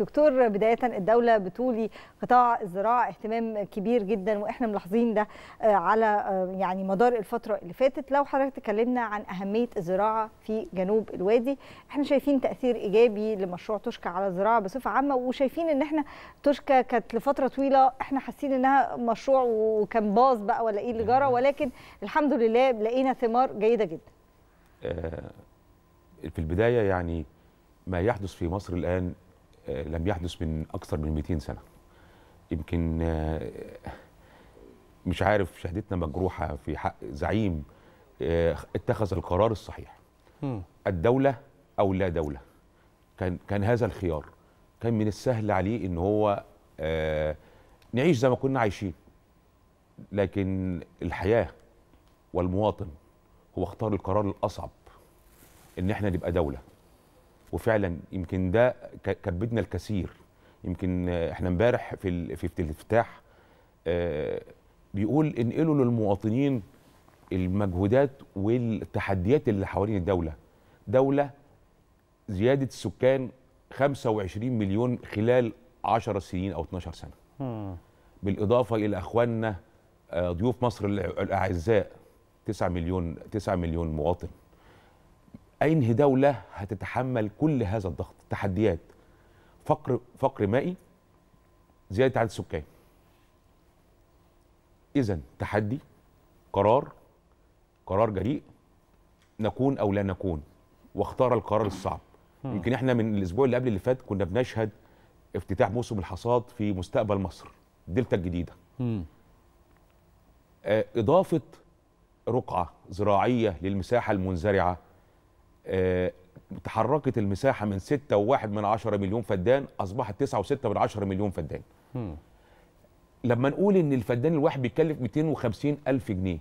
دكتور بداية الدولة بتولي قطاع الزراعة اهتمام كبير جدا واحنا ملاحظين ده آه، على آه، يعني مدار الفترة اللي فاتت لو حضرتك تكلمنا عن أهمية الزراعة في جنوب الوادي احنا شايفين تأثير إيجابي لمشروع توشكا على الزراعة بصفة عامة وشايفين ان احنا توشكا كانت لفترة طويلة احنا حاسين انها مشروع وكان باظ بقى ولا ايه اللي جرى ولكن الحمد لله لقينا ثمار جيدة جدا آه، في البداية يعني ما يحدث في مصر الآن آه، لم يحدث من اكثر من 200 سنه يمكن آه، مش عارف شهادتنا مجروحه في حق زعيم آه، اتخذ القرار الصحيح الدوله او لا دوله كان كان هذا الخيار كان من السهل عليه ان هو نعيش زي ما كنا عايشين لكن الحياه والمواطن هو اختار القرار الاصعب ان احنا نبقى دوله وفعلا يمكن ده كبدنا الكثير يمكن احنا امبارح في في الافتتاح آه، بيقول انقلوا للمواطنين المجهودات والتحديات اللي حوالين الدوله دوله زياده السكان 25 مليون خلال 10 سنين او 12 سنه بالاضافه الى اخواننا آه، ضيوف مصر الاعزاء 9 مليون 9 مليون مواطن أنهي دولة هتتحمل كل هذا الضغط تحديات فقر فقر مائي زيادة عدد السكان إذا تحدي قرار قرار جريء نكون أو لا نكون واختار القرار الصعب يمكن احنا من الاسبوع اللي قبل اللي فات كنا بنشهد افتتاح موسم الحصاد في مستقبل مصر الدلتا الجديده آه، اضافه رقعه زراعيه للمساحه المنزرعه آه، تحركت المساحه من 6.1 من 10 مليون فدان اصبحت 9.6 من 10 مليون فدان لما نقول ان الفدان الواحد بيتكلف 250 الف جنيه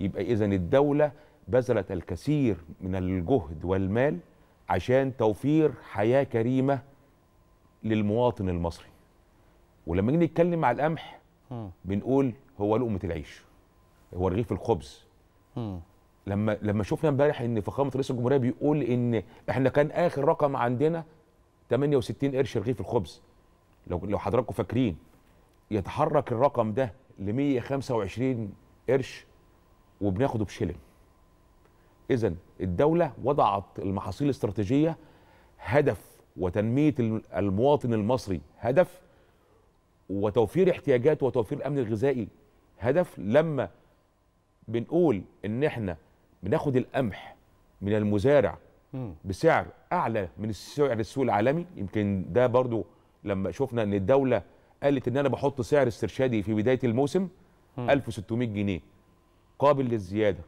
يبقى اذا الدوله بذلت الكثير من الجهد والمال عشان توفير حياه كريمه للمواطن المصري ولما نيجي نتكلم على القمح بنقول هو لقمه العيش هو رغيف الخبز لما لما شفنا امبارح ان فخامه رئيس الجمهوريه بيقول ان احنا كان اخر رقم عندنا 68 قرش رغيف الخبز لو لو حضراتكم فاكرين يتحرك الرقم ده ل 125 قرش وبناخده بشلم اذا الدوله وضعت المحاصيل الاستراتيجيه هدف وتنميه المواطن المصري هدف وتوفير احتياجاته وتوفير الامن الغذائي هدف لما بنقول ان احنا بناخد القمح من المزارع بسعر اعلى من سعر السوق العالمي يمكن ده برضو لما شفنا ان الدوله قالت ان انا بحط سعر استرشادي في بدايه الموسم 1600 جنيه قابل للزياده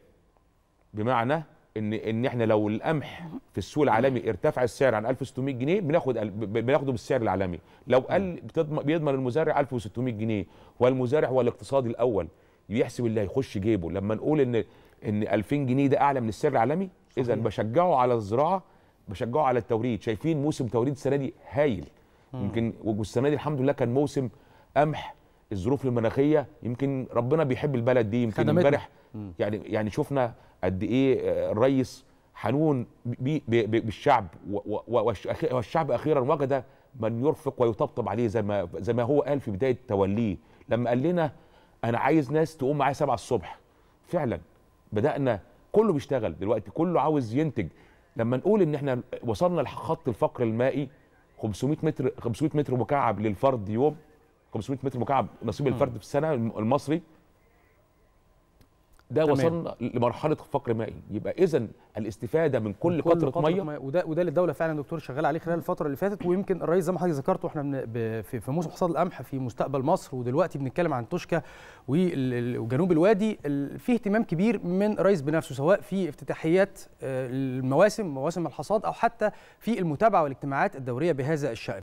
بمعنى ان ان احنا لو القمح في السوق العالمي ارتفع السعر عن 1600 جنيه بناخد بناخده بالسعر العالمي لو قال بيضمن المزارع 1600 جنيه والمزارع هو الاقتصادي الاول يحسب اللي هيخش جيبه لما نقول ان ان 2000 جنيه ده اعلى من السعر العالمي اذا بشجعه على الزراعه بشجعه على التوريد شايفين موسم توريد السنه دي هايل يمكن والسنه دي الحمد لله كان موسم قمح الظروف المناخيه يمكن ربنا بيحب البلد دي يمكن امبارح يعني يعني شفنا قد ايه آه، الريس حنون بي بي بي بالشعب والشعب اخيرا وجد من يرفق ويطبطب عليه زي ما زي ما هو قال في بدايه توليه لما قال لنا انا عايز ناس تقوم معايا 7 الصبح فعلا بدانا كله بيشتغل دلوقتي كله عاوز ينتج لما نقول ان احنا وصلنا لخط الفقر المائي 500 متر 500 متر مكعب للفرد يوم 500 متر مكعب نصيب الفرد في السنه المصري ده وصلنا لمرحله فقر مائي يبقى اذا الاستفاده من كل, كل قطره, قطرة ميه وده وده اللي الدوله فعلا دكتور شغال عليه خلال الفتره اللي فاتت ويمكن الرئيس زي ما حضرتك ذكرته احنا في, في موسم حصاد القمح في مستقبل مصر ودلوقتي بنتكلم عن توشكا وجنوب الوادي في اهتمام كبير من الرئيس بنفسه سواء في افتتاحيات آه، المواسم مواسم الحصاد او حتى في المتابعه والاجتماعات الدوريه بهذا الشان